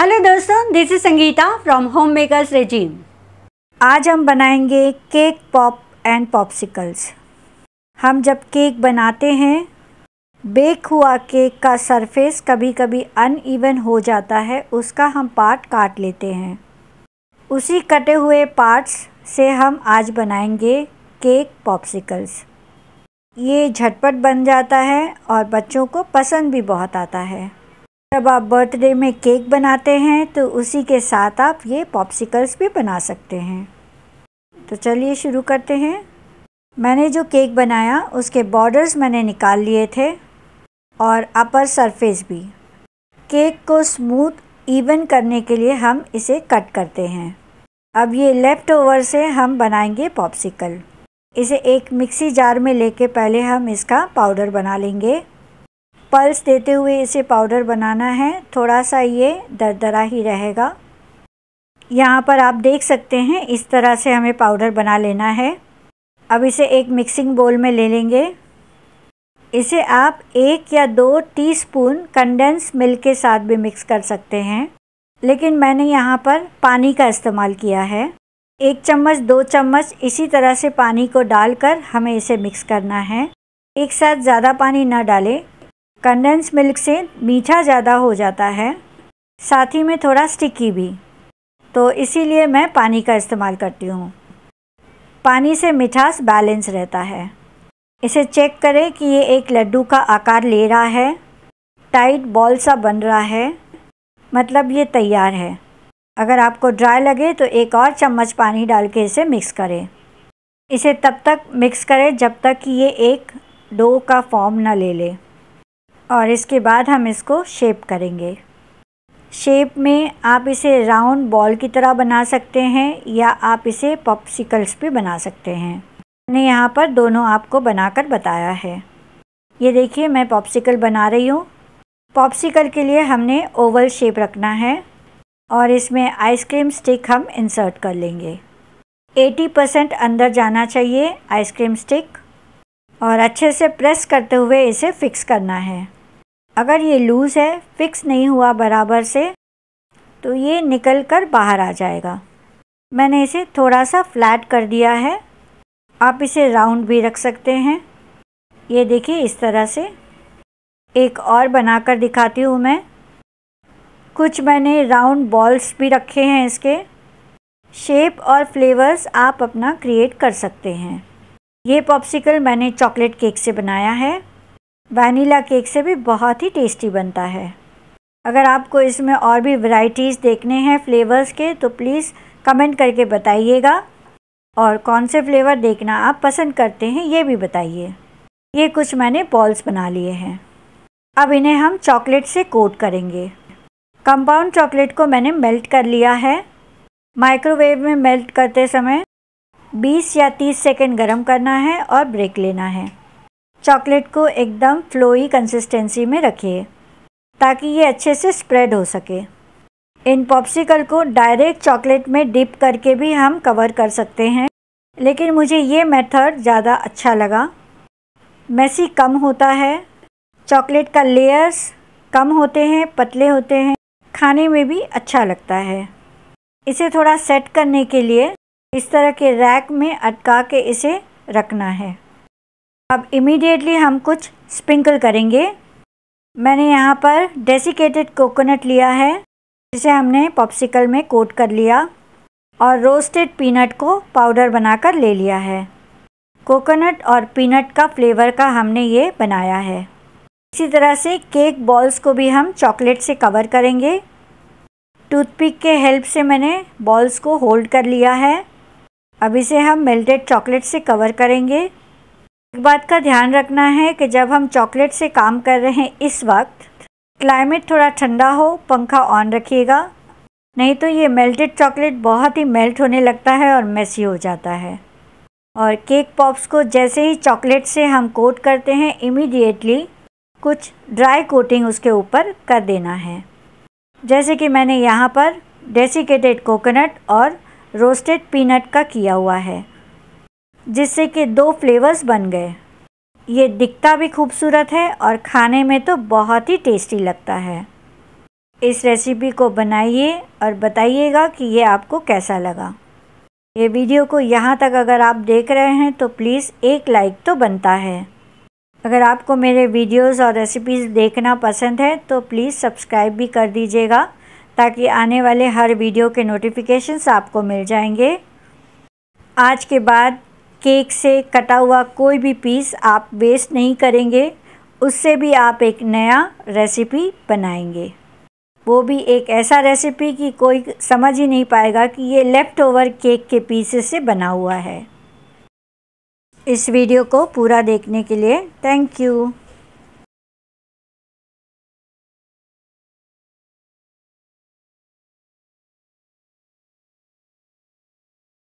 hello दोस्तों this is Sangeeta from home makers regime आज हम बनाएंगे केक पॉप एंड पॉपसिकल्स हम जब केक बनाते हैं बेक हुआ केक का सरफेस कभी कभी अनइवन हो जाता है उसका हम पार्ट काट लेते हैं उसी कटे हुए पार्ट्स से हम आज बनाएंगे केक पॉपसिकल्स ये झटपट बन जाता है और बच्चों को पसंद भी बहुत आता है जब आप बर्थडे में केक बनाते हैं तो उसी के साथ आप ये पॉप्सिकल्स भी बना सकते हैं तो चलिए शुरू करते हैं मैंने जो केक बनाया उसके बॉर्डर्स मैंने निकाल लिए थे और अपर सरफेस भी केक को स्मूथ इवन करने के लिए हम इसे कट करते हैं अब ये लेफ़्ट ओवर से हम बनाएंगे पॉप्सिकल इसे एक मिक्सी जार में लेके पहले हम इसका पाउडर बना लेंगे पल्स देते हुए इसे पाउडर बनाना है थोड़ा सा ये दरदरा ही रहेगा यहाँ पर आप देख सकते हैं इस तरह से हमें पाउडर बना लेना है अब इसे एक मिक्सिंग बोल में ले लेंगे इसे आप एक या दो टीस्पून कंडेंस मिल्क के साथ भी मिक्स कर सकते हैं लेकिन मैंने यहाँ पर पानी का इस्तेमाल किया है एक चम्मच दो चम्मच इसी तरह से पानी को डालकर हमें इसे मिक्स करना है एक साथ ज़्यादा पानी ना डालें कंडेंस मिल्क से मीठा ज़्यादा हो जाता है साथ ही में थोड़ा स्टिकी भी तो इसीलिए मैं पानी का इस्तेमाल करती हूँ पानी से मिठास बैलेंस रहता है इसे चेक करें कि ये एक लड्डू का आकार ले रहा है टाइट बॉल सा बन रहा है मतलब ये तैयार है अगर आपको ड्राई लगे तो एक और चम्मच पानी डाल के इसे मिक्स करें इसे तब तक मिक्स करें जब तक कि ये एक डो का फॉर्म ना ले ले और इसके बाद हम इसको शेप करेंगे शेप में आप इसे राउंड बॉल की तरह बना सकते हैं या आप इसे पॉपसिकल्स भी बना सकते हैं मैंने यहाँ पर दोनों आपको बनाकर बताया है ये देखिए मैं पॉपसिकल बना रही हूँ पॉपसिकल के लिए हमने ओवल शेप रखना है और इसमें आइसक्रीम स्टिक हम इंसर्ट कर लेंगे 80 परसेंट अंदर जाना चाहिए आइसक्रीम स्टिक और अच्छे से प्रेस करते हुए इसे फिक्स करना है अगर ये लूज़ है फिक्स नहीं हुआ बराबर से तो ये निकल कर बाहर आ जाएगा मैंने इसे थोड़ा सा फ्लैट कर दिया है आप इसे राउंड भी रख सकते हैं ये देखिए इस तरह से एक और बनाकर दिखाती हूँ मैं कुछ मैंने राउंड बॉल्स भी रखे हैं इसके शेप और फ्लेवर्स आप अपना क्रिएट कर सकते हैं ये पॉप्सिकल मैंने चॉकलेट केक से बनाया है वनीला केक से भी बहुत ही टेस्टी बनता है अगर आपको इसमें और भी वैरायटीज़ देखने हैं फ्लेवर्स के तो प्लीज़ कमेंट करके बताइएगा और कौन से फ्लेवर देखना आप पसंद करते हैं ये भी बताइए ये कुछ मैंने बॉल्स बना लिए हैं अब इन्हें हम चॉकलेट से कोट करेंगे कंपाउंड चॉकलेट को मैंने मेल्ट कर लिया है माइक्रोवेव में मेल्ट करते समय 20 या 30 सेकेंड गर्म करना है और ब्रेक लेना है चॉकलेट को एकदम फ्लोई कंसिस्टेंसी में रखिए ताकि ये अच्छे से स्प्रेड हो सके इन पॉप्सिकल को डायरेक्ट चॉकलेट में डिप करके भी हम कवर कर सकते हैं लेकिन मुझे ये मेथड ज़्यादा अच्छा लगा मैसी कम होता है चॉकलेट का लेयर्स कम होते हैं पतले होते हैं खाने में भी अच्छा लगता है इसे थोड़ा सेट करने के लिए इस तरह के रैक में अटका के इसे रखना है अब इमीडिएटली हम कुछ स्प्रिंकल करेंगे मैंने यहाँ पर डेसिकेटेड कोकोनट लिया है जिसे हमने पॉप्सिकल में कोट कर लिया और रोस्टेड पीनट को पाउडर बनाकर ले लिया है कोकोनट और पीनट का फ्लेवर का हमने ये बनाया है इसी तरह से केक बॉल्स को भी हम चॉकलेट से कवर करेंगे टूथपिक के हेल्प से मैंने बॉल्स को होल्ड कर लिया है अब इसे हम मेल्टेड चॉकलेट से कवर करेंगे एक बात का ध्यान रखना है कि जब हम चॉकलेट से काम कर रहे हैं इस वक्त क्लाइमेट थोड़ा ठंडा हो पंखा ऑन रखिएगा नहीं तो ये मेल्टेड चॉकलेट बहुत ही मेल्ट होने लगता है और मेसी हो जाता है और केक पॉप्स को जैसे ही चॉकलेट से हम कोट करते हैं इमीडिएटली कुछ ड्राई कोटिंग उसके ऊपर कर देना है जैसे कि मैंने यहाँ पर डेसिकेटेड कोकोनट और रोस्टेड पीनट का किया हुआ है जिससे कि दो फ्लेवर्स बन गए ये दिखता भी खूबसूरत है और खाने में तो बहुत ही टेस्टी लगता है इस रेसिपी को बनाइए और बताइएगा कि ये आपको कैसा लगा ये वीडियो को यहाँ तक अगर आप देख रहे हैं तो प्लीज़ एक लाइक तो बनता है अगर आपको मेरे वीडियोस और रेसिपीज़ देखना पसंद है तो प्लीज़ सब्सक्राइब भी कर दीजिएगा ताकि आने वाले हर वीडियो के नोटिफिकेशंस आपको मिल जाएंगे आज के बाद केक से कटा हुआ कोई भी पीस आप वेस्ट नहीं करेंगे उससे भी आप एक नया रेसिपी बनाएंगे वो भी एक ऐसा रेसिपी कि कोई समझ ही नहीं पाएगा कि ये लेफ़्ट ओवर केक के पीसेस से बना हुआ है इस वीडियो को पूरा देखने के लिए थैंक यू